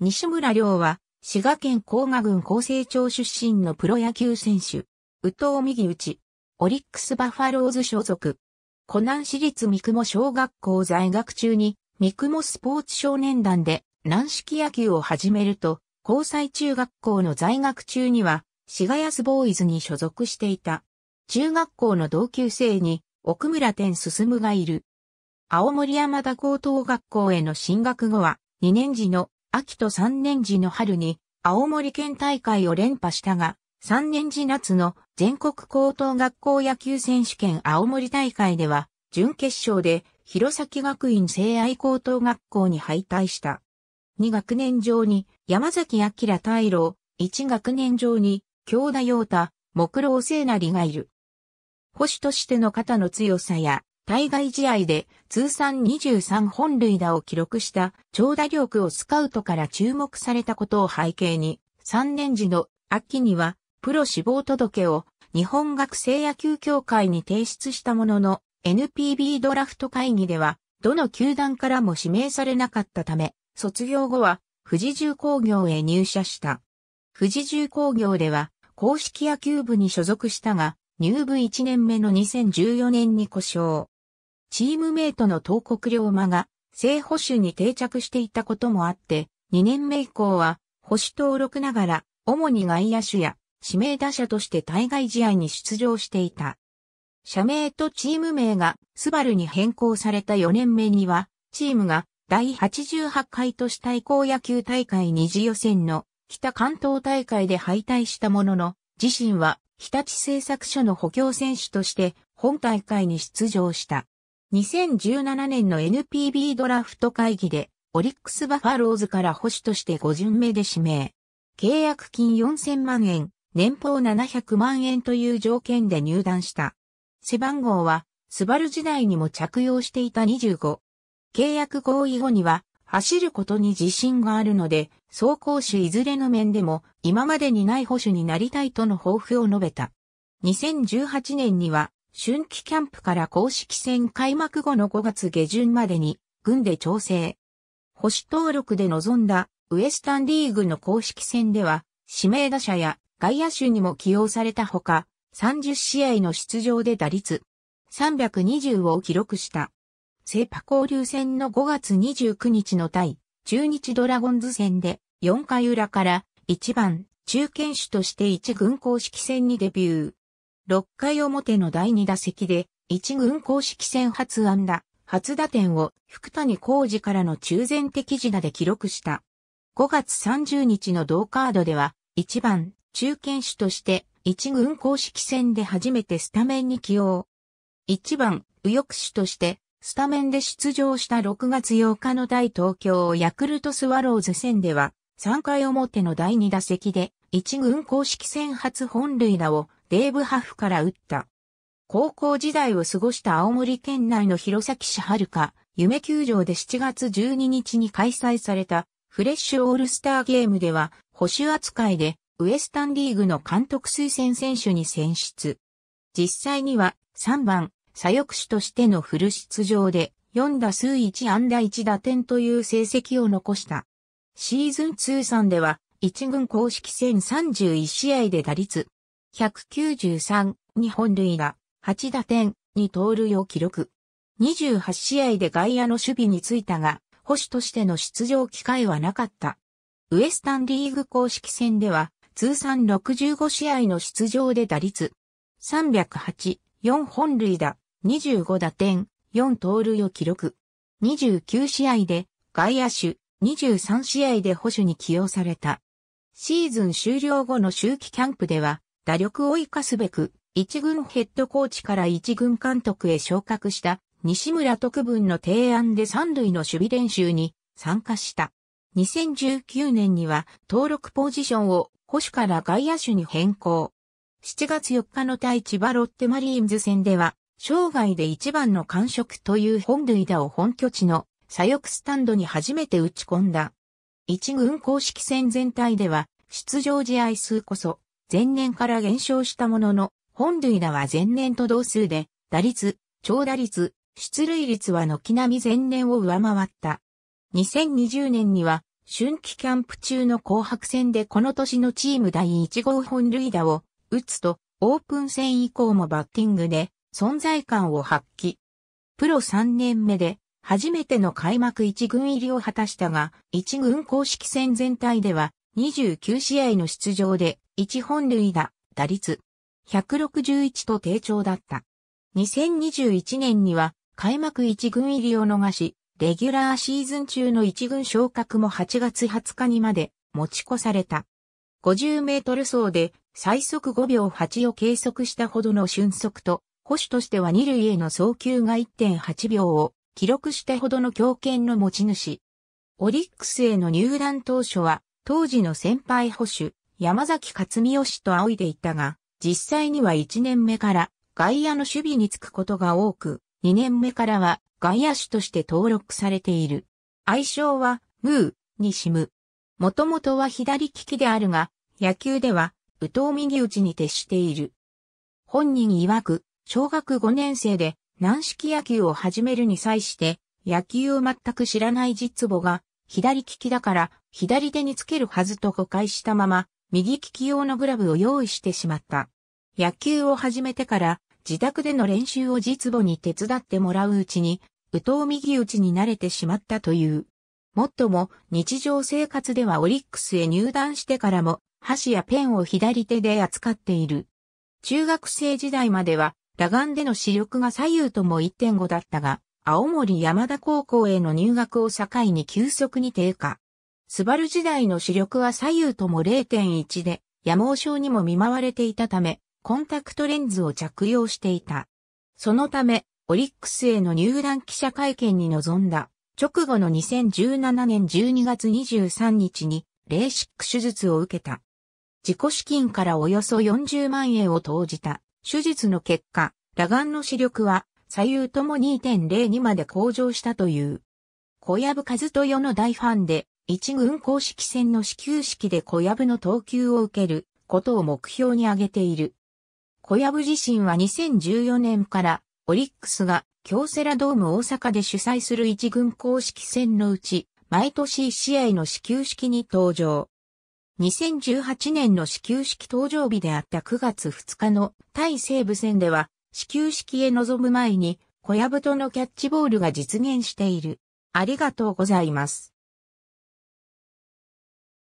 西村亮は、滋賀県甲賀郡厚生町出身のプロ野球選手。宇藤右内、オリックスバファローズ所属。湖南市立三雲小学校在学中に、三雲スポーツ少年団で軟式野球を始めると、交際中学校の在学中には、滋賀安ボーイズに所属していた。中学校の同級生に、奥村天進がいる。青森山田高等学校への進学後は、2年時の秋と3年時の春に青森県大会を連覇したが、3年時夏の全国高等学校野球選手権青森大会では、準決勝で弘前学院聖愛高等学校に敗退した。2学年上に山崎明大郎、1学年上に京田陽太、木郎聖成がいる。保守としての肩の強さや対外試合で通算23本塁打を記録した長打力をスカウトから注目されたことを背景に、3年時の秋にはプロ志望届を日本学生野球協会に提出したものの NPB ドラフト会議ではどの球団からも指名されなかったため、卒業後は富士重工業へ入社した。富士重工業では公式野球部に所属したが、入部1年目の2014年に故障。チームメイトの東国龍馬が正保守に定着していたこともあって、2年目以降は保守登録ながら、主に外野手や指名打者として対外試合に出場していた。社名とチーム名がスバルに変更された4年目には、チームが第88回都市対抗野球大会二次予選の北関東大会で敗退したものの、自身は日立製作所の補強選手として本大会に出場した。2017年の NPB ドラフト会議で、オリックスバファローズから保守として5巡目で指名。契約金4000万円、年俸700万円という条件で入団した。背番号は、スバル時代にも着用していた25。契約合意後には、走ることに自信があるので、走行手いずれの面でも、今までにない保守になりたいとの抱負を述べた。2018年には、春季キャンプから公式戦開幕後の5月下旬までに、軍で調整。保守登録で臨んだウエスタンリーグの公式戦では、指名打者や外野手にも起用されたほか、30試合の出場で打率320を記録した。セパ交流戦の5月29日の対中日ドラゴンズ戦で4回裏から1番中堅手として1軍公式戦にデビュー。6回表の第2打席で、1軍公式戦初安打、初打点を福谷浩二からの中前的自打で記録した。5月30日の同カードでは、1番、中堅手として、1軍公式戦で初めてスタメンに起用。1番、右翼手として、スタメンで出場した6月8日の大東京ヤクルトスワローズ戦では、3回表の第2打席で、1軍公式戦初本塁打をデーブ・ハフから打った。高校時代を過ごした青森県内の弘前市遥か、夢球場で7月12日に開催されたフレッシュオールスターゲームでは保守扱いでウエスタンリーグの監督推薦選手に選出。実際には3番左翼手としてのフル出場で4打数1安打1打点という成績を残した。シーズン通算では1軍公式戦31試合で打率193に本塁打、8打点、2盗塁を記録。28試合で外野の守備についたが、保守としての出場機会はなかった。ウエスタンリーグ公式戦では、通算65試合の出場で打率。308、4本塁打、25打点、4盗塁を記録。29試合で外野手、23試合で保守に起用された。シーズン終了後の周期キャンプでは、打力を生かすべく、一軍ヘッドコーチから一軍監督へ昇格した西村特分の提案で三塁の守備練習に参加した。2019年には登録ポジションを保守から外野手に変更。7月4日の対千葉ロッテマリーンズ戦では、生涯で一番の感触という本塁打を本拠地の左翼スタンドに初めて打ち込んだ。一軍公式戦全体では、出場試合数こそ前年から減少したものの、本塁打は前年と同数で、打率、長打率、出塁率は軒並み前年を上回った。2020年には、春季キャンプ中の紅白戦でこの年のチーム第1号本塁打を打つと、オープン戦以降もバッティングで存在感を発揮。プロ3年目で初めての開幕1軍入りを果たしたが、1軍公式戦全体では29試合の出場で1本塁打、打率、161と低調だった。2021年には開幕1軍入りを逃し、レギュラーシーズン中の1軍昇格も8月20日にまで持ち越された。50メートル走で最速5秒8を計測したほどの瞬速と、保守としては2塁への送球が1.8秒を記録したほどの強肩の持ち主。オリックスへの入団当初は、当時の先輩保守、山崎克美氏と仰いでいたが、実際には1年目から外野の守備につくことが多く、2年目からは外野手として登録されている。愛称は、ムー、にしむ。もともとは左利きであるが、野球では、右投右打ちに徹している。本人曰く、小学5年生で軟式野球を始めるに際して、野球を全く知らない実母が、左利きだから左手につけるはずと誤解したまま、右利き用のグラブを用意してしまった。野球を始めてから自宅での練習を実母に手伝ってもらううちに、右投右打ちに慣れてしまったという。もっとも日常生活ではオリックスへ入団してからも箸やペンを左手で扱っている。中学生時代までは裸眼での視力が左右とも1.5だったが、青森山田高校への入学を境に急速に低下。スバル時代の視力は左右とも0.1で、野毛症にも見舞われていたため、コンタクトレンズを着用していた。そのため、オリックスへの入団記者会見に臨んだ、直後の2017年12月23日に、レーシック手術を受けた。自己資金からおよそ40万円を投じた。手術の結果、裸眼の視力は左右とも2.02まで向上したという。小籔和豊の大ファンで、一軍公式戦の始球式で小籔の投球を受けることを目標に挙げている。小籔自身は2014年からオリックスが京セラドーム大阪で主催する一軍公式戦のうち毎年1試合の始球式に登場。2018年の始球式登場日であった9月2日の対西武戦では始球式へ臨む前に小籔とのキャッチボールが実現している。ありがとうございます。